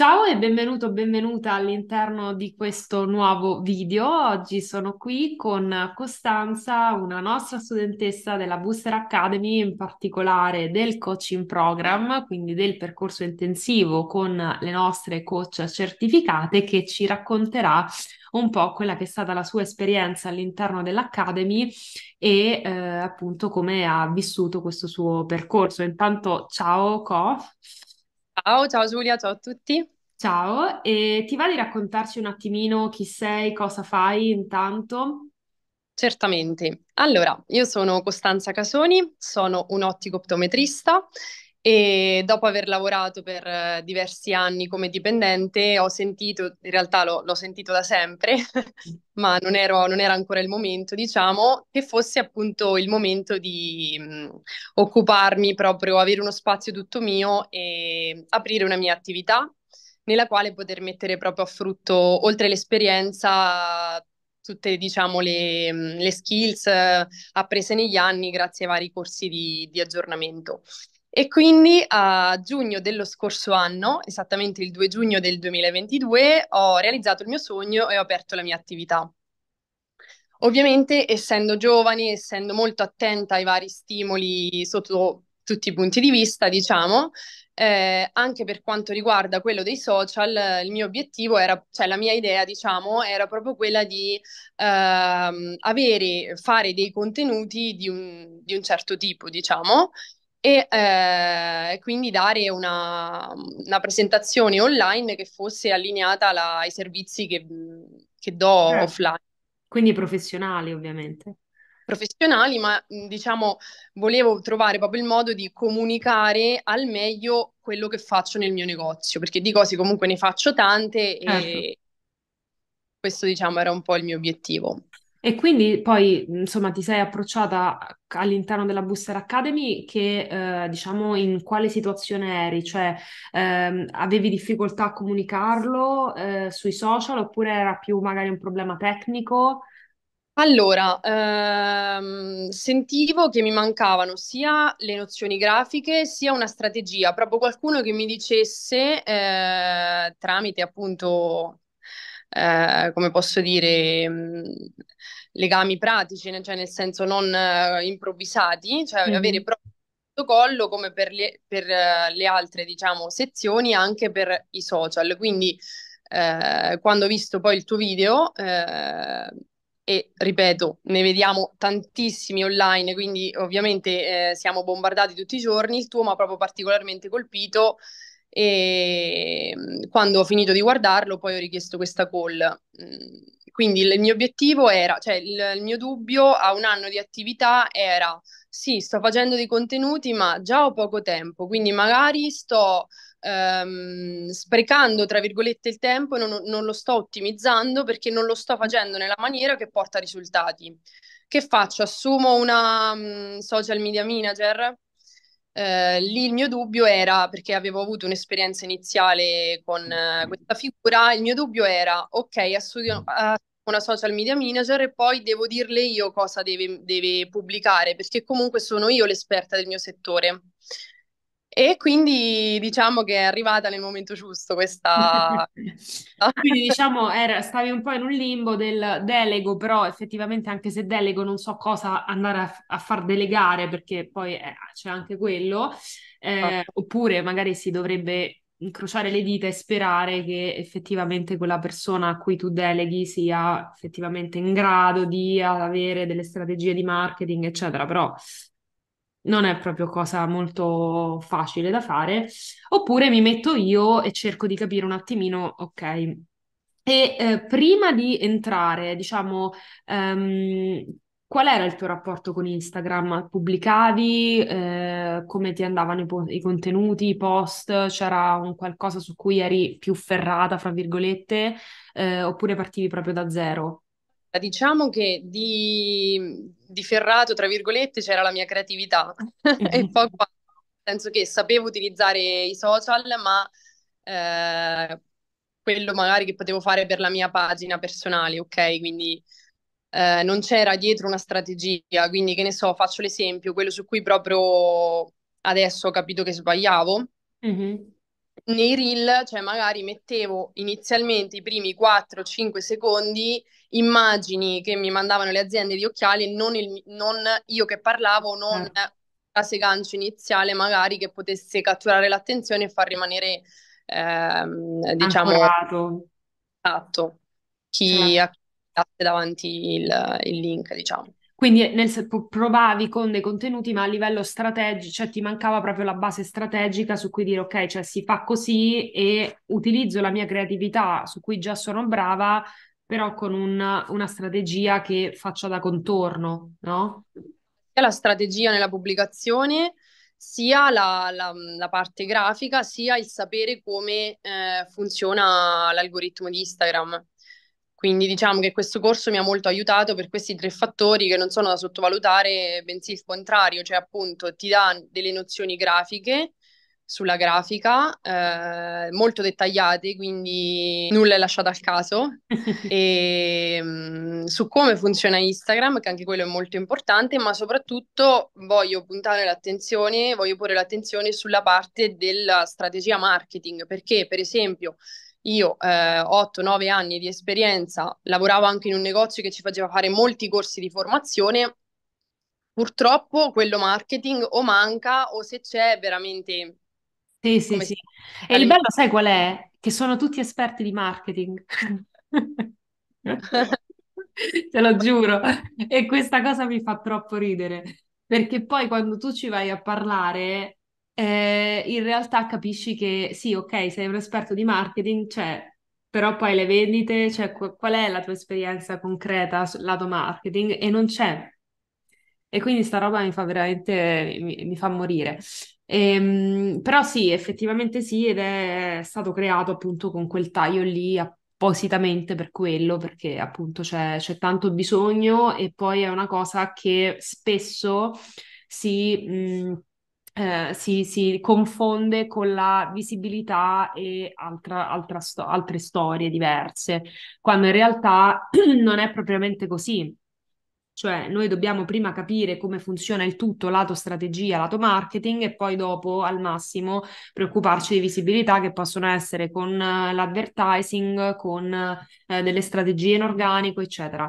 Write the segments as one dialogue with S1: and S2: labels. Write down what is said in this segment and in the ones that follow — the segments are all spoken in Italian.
S1: Ciao e benvenuto, benvenuta all'interno di questo nuovo video. Oggi sono qui con Costanza, una nostra studentessa della Booster Academy, in particolare del coaching program, quindi del percorso intensivo con le nostre coach certificate che ci racconterà un po' quella che è stata la sua esperienza all'interno dell'Academy e eh, appunto come ha vissuto questo suo percorso. Intanto ciao Co. Ciao, ciao Giulia, ciao a tutti. Ciao, e ti va di raccontarci un attimino chi sei, cosa fai intanto? Certamente.
S2: Allora, io sono Costanza Casoni, sono un ottico optometrista e dopo aver lavorato per eh, diversi anni come dipendente ho sentito, in realtà l'ho, l'ho sentito da sempre, ma non, ero, non, era ancora il momento, diciamo, che fosse appunto il momento di mh, mm, occuparmi proprio, avere uno spazio tutto mio e aprire una mia attività nella quale poter mettere proprio a frutto, oltre l'esperienza, tutte diciamo le, mm, le skills eh, apprese negli anni grazie ai vari corsi di, di aggiornamento. E quindi a giugno dello scorso anno, esattamente il 2 giugno del 2022, ho realizzato il mio sogno e ho aperto la mia attività. Ovviamente, essendo giovane, essendo molto attenta ai vari stimoli sotto tutti i punti di vista, diciamo, eh, anche per quanto riguarda quello dei social, il mio obiettivo era, cioè la mia idea, diciamo, era proprio quella di ehm, avere, fare dei contenuti di un, di un certo tipo, diciamo, e eh, quindi dare una, una, presentazione online che fosse allineata alla, ai servizi che,
S1: che do eh, offline. Quindi professionali ovviamente.
S2: Professionali, ma diciamo volevo trovare proprio il modo di comunicare al meglio quello che faccio nel mio negozio, perché di
S1: cose comunque ne faccio tante e certo.
S2: questo diciamo era un po' il mio obiettivo.
S1: E quindi poi, insomma, ti sei approcciata all'interno della Booster Academy che, eh, diciamo, in quale situazione eri? Cioè, ehm, avevi difficoltà a comunicarlo eh, sui social oppure era più magari un problema tecnico? Allora, ehm, sentivo che mi mancavano sia
S2: le nozioni grafiche sia una strategia, proprio qualcuno che mi dicesse eh, tramite appunto eh, come posso dire, mh, legami pratici, cioè nel senso non uh, improvvisati, cioè mm-hmm. avere proprio un protocollo come per le, per, uh, le altre, diciamo, sezioni, anche per i social. Quindi eh, quando ho visto poi il tuo video, eh, e ripeto, ne vediamo tantissimi online, quindi ovviamente eh, siamo bombardati tutti i giorni, il tuo mi ha proprio particolarmente colpito e mm, quando ho finito di guardarlo poi ho richiesto questa call. Mm, quindi il mio obiettivo era, cioè il, il mio dubbio a un anno di attività era sì, sto facendo dei contenuti ma già ho poco tempo, quindi magari sto ehm, sprecando, tra virgolette, il tempo e non, non lo sto ottimizzando perché non lo sto facendo nella maniera che porta risultati. Che faccio? Assumo una um, social media manager? eh, lì il mio dubbio era, perché avevo avuto un'esperienza iniziale con mm. eh, questa figura, il mio dubbio era, ok, assumo mm. una social media manager e poi devo dirle io cosa deve, deve pubblicare, perché comunque sono io l'esperta del mio
S1: settore.
S2: E quindi diciamo che è arrivata nel momento giusto questa...
S1: Ah, quindi diciamo era, stavi un po' in un limbo del delego, però effettivamente anche se delego non so cosa andare a, a far delegare perché poi eh, c'è anche quello, eh, oh. oppure magari si dovrebbe incrociare le dita e sperare che effettivamente quella persona a cui tu deleghi sia effettivamente in grado di avere delle strategie di marketing, eccetera, però non è proprio cosa molto facile da fare, oppure mi metto io e cerco di capire un attimino, ok. E eh, prima di entrare, diciamo, um, Qual era il tuo rapporto con Instagram? Pubblicavi? Eh, come ti andavano i, po- i, contenuti, i post? C'era un qualcosa su cui eri più ferrata, fra virgolette, eh, oppure partivi proprio da zero? Diciamo che
S2: di, di, ferrato, tra virgolette, c'era la mia creatività
S1: e
S2: mhm. poi nel senso che sapevo utilizzare i social, ma eh, quello magari che potevo fare per la mia pagina personale, ok? Quindi eh, non c'era dietro una strategia, quindi che ne so, faccio l'esempio, quello su cui proprio adesso ho capito che sbagliavo. Mm-hmm nei reel, cioè magari mettevo inizialmente i primi 4-5 secondi immagini che mi mandavano le aziende di occhiali, non, non io che parlavo, non eh. la segancio iniziale magari che potesse catturare l'attenzione e far rimanere, ehm, diciamo, esatto, chi ha cioè. eh. davanti il, il link, diciamo.
S1: Quindi eh, nel, provavi con dei contenuti, ma a livello strategico, cioè ti mancava proprio la base strategica su cui dire ok, cioè si fa così e utilizzo la mia creatività su cui già sono brava, però con un, una strategia che faccia da contorno, no? Sia la strategia nella pubblicazione,
S2: sia la, la, la parte grafica, sia il sapere come eh, funziona l'algoritmo di Instagram. Quindi diciamo che questo corso mi ha molto aiutato per questi tre fattori che non sono da sottovalutare, bensì il contrario, cioè appunto ti dà delle nozioni grafiche sulla grafica, eh, molto dettagliate, quindi nulla è lasciato al caso, e, ehm, mh, su come funziona Instagram, che anche quello è molto importante, ma soprattutto voglio puntare l'attenzione, voglio porre l'attenzione sulla parte della strategia marketing, perché per esempio io eh, 8-9 anni di esperienza, lavoravo anche in un negozio che ci faceva fare molti corsi di formazione, purtroppo quello marketing o manca o se c'è veramente...
S1: Sì, sì, sì. E il bello sai qual è? Che sono tutti esperti di marketing. Te lo giuro. E questa cosa mi fa troppo ridere, perché poi quando tu ci vai a parlare eh, in realtà capisci che sì, ok, sei un esperto di marketing, cioè, però poi le vendite, cioè, qu- qual è la tua esperienza concreta sul lato marketing? E non c'è. E quindi sta roba mi fa veramente, mi, mi fa morire. Ehm, però sì, effettivamente sì, ed è stato creato appunto con quel taglio lì appositamente per quello, perché appunto c'è, c'è tanto bisogno e poi è una cosa che spesso si... Mh, eh, si, si, confonde con la visibilità e altra, altra sto- altre storie diverse, quando in realtà non è propriamente così cioè noi dobbiamo prima capire come funziona il tutto lato strategia, lato marketing e poi dopo al massimo preoccuparci di visibilità che possono essere con eh, l'advertising, con eh, delle strategie in organico, eccetera.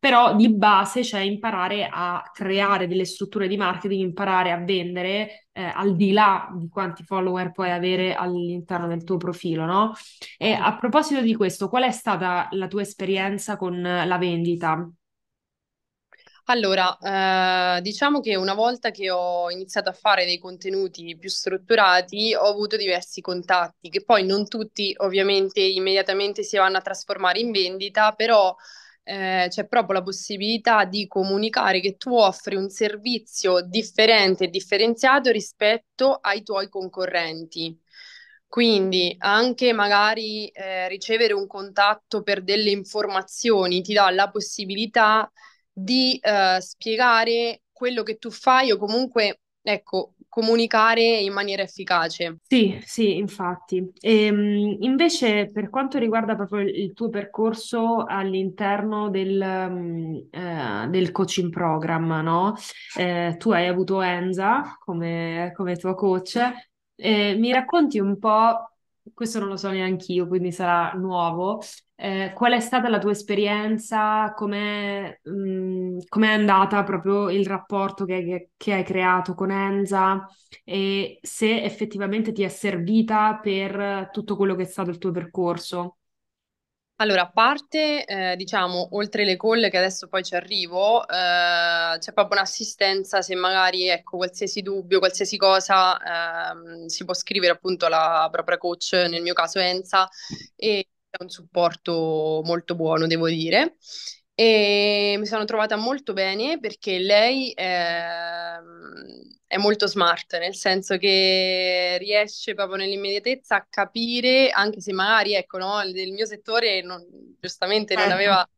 S1: Però di base c'è imparare a creare delle strutture di marketing, imparare a vendere eh, al di là di quanti follower puoi avere all'interno del tuo profilo, no? E a proposito di questo, qual è stata la tua esperienza con eh, la vendita?
S2: Allora, eh, diciamo che una volta che ho iniziato a fare dei contenuti più strutturati, ho avuto diversi contatti, che poi non tutti ovviamente immediatamente si vanno a trasformare in vendita, però eh, c'è proprio la possibilità di comunicare che tu offri un servizio differente e differenziato rispetto ai tuoi concorrenti. Quindi anche magari eh, ricevere un contatto per delle informazioni ti dà la possibilità di uh, spiegare quello che tu fai o comunque, ecco, comunicare in maniera efficace.
S1: Sì, sì, infatti. E, ehm, invece, per quanto riguarda proprio il tuo percorso all'interno del, mm, eh, del coaching program, no? Eh, tu hai avuto Enza come, come tua coach. Eh, mi racconti un po' questo non lo so neanche io, quindi sarà nuovo. Eh, qual è stata la tua esperienza? Com'è, mh, mm, com'è andata proprio il rapporto che, che, che, hai creato con Enza e se effettivamente ti è servita per tutto quello che è stato il tuo percorso?
S2: Allora, a parte, eh, diciamo, oltre le call che adesso poi ci arrivo, eh, c'è proprio un'assistenza se magari, ecco, qualsiasi dubbio, qualsiasi cosa, ehm, si può scrivere appunto alla propria coach, nel mio caso Enza, e è un supporto molto buono, devo dire. E mi sono trovata molto bene perché lei... Ehm, è molto smart, nel senso che riesce proprio nell'immediatezza a capire, anche se magari, ecco, no, il mio settore non, giustamente non eh. aveva...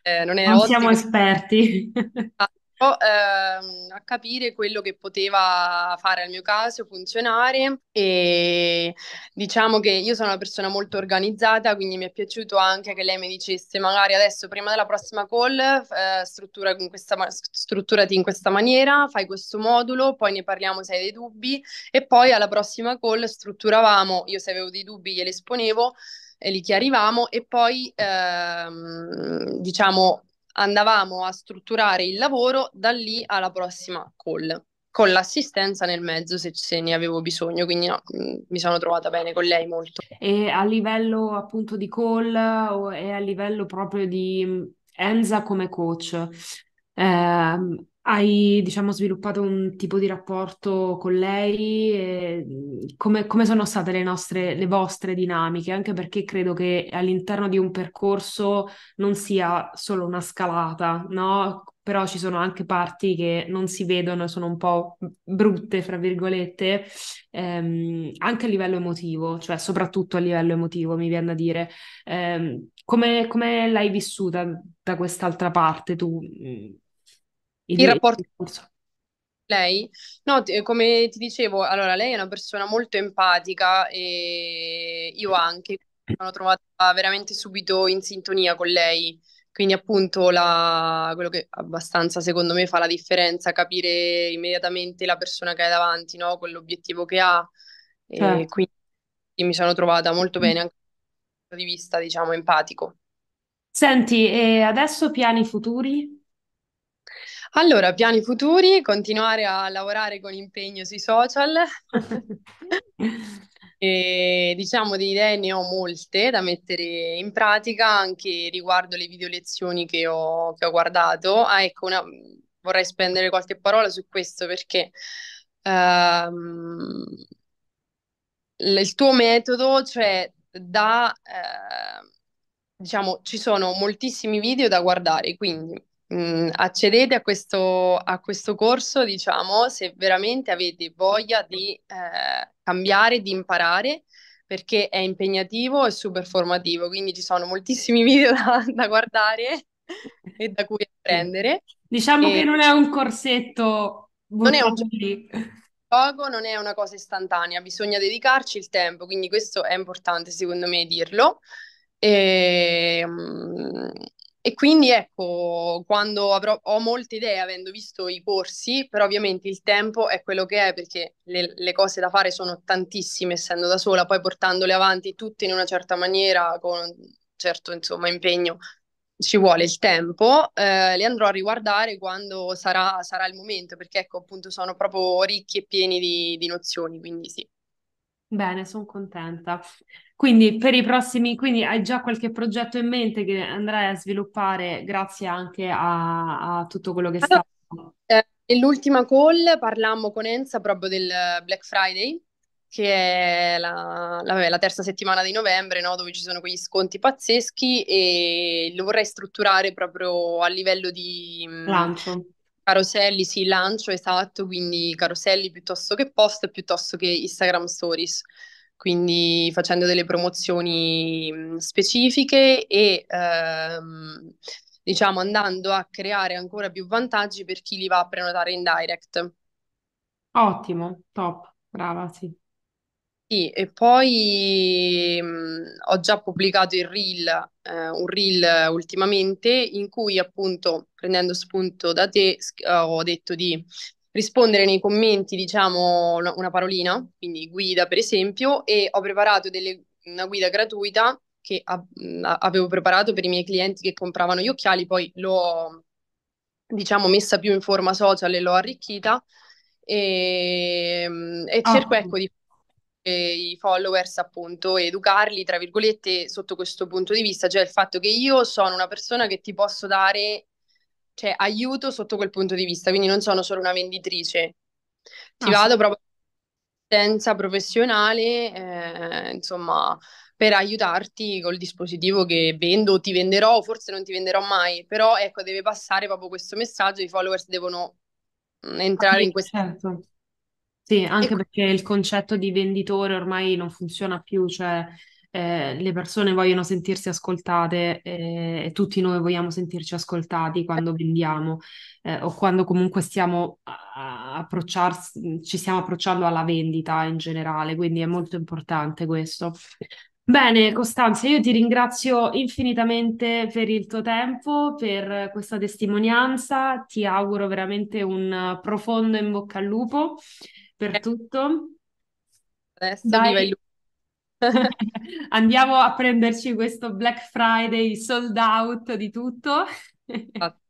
S2: Eh, non, non ottimo, siamo
S1: esperti.
S2: Ah, ehm, a capire quello che poteva fare al mio caso, funzionare e diciamo che io sono una persona molto organizzata, quindi mi è piaciuto anche che lei mi dicesse magari adesso prima della prossima call eh, struttura in questa, strutturati in questa maniera, fai questo modulo, poi ne parliamo se hai dei dubbi e poi alla prossima call strutturavamo, io se avevo dei dubbi glieli esponevo e li chiarivamo e poi ehm, diciamo andavamo a strutturare il lavoro da lì alla prossima call con l'assistenza nel mezzo se, se, ne avevo bisogno, quindi no, mm, mi sono trovata bene con lei molto.
S1: E a livello appunto di call e a livello proprio di mm, Enza come coach, eh, hai, diciamo, sviluppato un tipo di rapporto con lei? E mhmm, come, come sono state le nostre, le vostre dinamiche? Anche perché credo che all'interno di un percorso non sia solo una scalata, no? Però ci sono anche parti che non si vedono e sono un po' brutte, fra virgolette, ehm, anche a livello emotivo, cioè soprattutto a livello emotivo, mi viene da dire. Ehm, come, come l'hai vissuta da quest'altra parte tu? Mhmm, il rapporto...
S2: Lei? No, t- eh, come ti dicevo, allora lei è una persona molto empatica e io anche, mi sono trovata veramente subito in sintonia con lei. Quindi appunto la- quello che abbastanza secondo me fa la differenza, capire immediatamente la persona che hai davanti, no? Quell'obiettivo che ha.
S1: E certo. quindi
S2: mi sono trovata molto mm. bene anche dal punto di vista, diciamo, empatico.
S1: Senti, e adesso piani futuri?
S2: Allora, piani futuri, continuare a lavorare con impegno sui social. E, diciamo di idee ne ho molte da mettere in pratica anche riguardo le video lezioni che ho, che ho guardato. Ah, ecco, una, vorrei spendere qualche parola su questo perché ehm, il tuo metodo, cioè da... Eh, diciamo, ci sono moltissimi video da guardare, quindi mh, mhmm, accedete a questo, a questo, corso, diciamo, se veramente avete voglia di eh, cambiare, di imparare, perché è impegnativo e super formativo, quindi ci sono moltissimi video da, da guardare e da cui
S1: apprendere. Diciamo e... che non è un corsetto... Non è un gioco,
S2: non è una cosa istantanea, bisogna dedicarci il tempo, quindi questo è importante secondo me dirlo. E, ehm, e quindi ecco, quando avrò, ho molte idee avendo visto i corsi, però ovviamente il tempo è quello che è perché le, le cose da fare sono tantissime essendo da sola, poi portandole avanti tutte in una certa maniera, con un certo insomma, impegno, ci vuole il tempo, eh, le andrò a riguardare quando sarà, sarà, il momento, perché ecco appunto sono proprio ricchi e pieni di, di nozioni, quindi sì.
S1: Bene, sono contenta. Quindi per i prossimi, quindi hai già qualche progetto in mente che andrai a sviluppare grazie anche a, a tutto quello che ah, sta. Allora, eh, nell'ultima
S2: call parlammo
S1: con Enza proprio del
S2: Black Friday, che è la, la, vabbè, la terza settimana di novembre, no? dove ci sono quegli sconti pazzeschi e lo vorrei strutturare proprio a livello di... Mm,
S1: Lancio
S2: Caroselli, sì, lancio, esatto, quindi caroselli piuttosto che post, piuttosto che Instagram Stories quindi facendo delle promozioni specifiche e ehm, diciamo andando a creare ancora più vantaggi per chi li va a prenotare in direct.
S1: Ottimo, top, brava,
S2: sì. Sì, e poi mh, mhmm, ho già pubblicato il reel, eh, un reel ultimamente in cui appunto prendendo spunto da te ho detto di rispondere nei commenti, diciamo, una, una parolina, quindi guida per esempio, e ho preparato delle, una guida gratuita che a- mh, mhmm, avevo preparato per i miei clienti che compravano gli occhiali, poi l'ho diciamo messa più in forma social e l'ho arricchita ehm, e, e ah. cerco oh. ecco di i followers, appunto, educarli, tra virgolette, sotto questo punto di vista, cioè il fatto che io sono una persona che ti posso dare, cioè, aiuto sotto quel punto di vista, quindi non sono solo una venditrice. Ti no, ah, vado sì. proprio senza professionale, eh, insomma, per aiutarti col dispositivo che vendo, ti venderò, forse non ti venderò mai, però ecco, deve passare proprio questo messaggio, i followers devono
S1: ah, entrare ah, in questo... Certo sì, anche perché il concetto di venditore ormai non funziona più, cioè eh, le persone vogliono sentirsi ascoltate eh, e tutti noi vogliamo sentirci ascoltati quando vendiamo eh, o quando comunque stiamo a- approcciarsi, ci stiamo approcciando alla vendita in generale, quindi è molto importante questo. Bene, Costanza, io ti ringrazio infinitamente per il tuo tempo, per questa testimonianza, ti auguro veramente un profondo in bocca al lupo per eh. tutto. Adesso Dai. viva il Andiamo a prenderci questo Black Friday sold out di tutto. Esatto.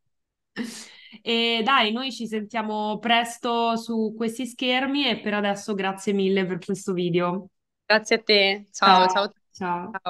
S1: e dai, noi ci sentiamo presto su questi schermi e per adesso grazie mille per questo video. Grazie a te. ciao. ciao. ciao. ciao.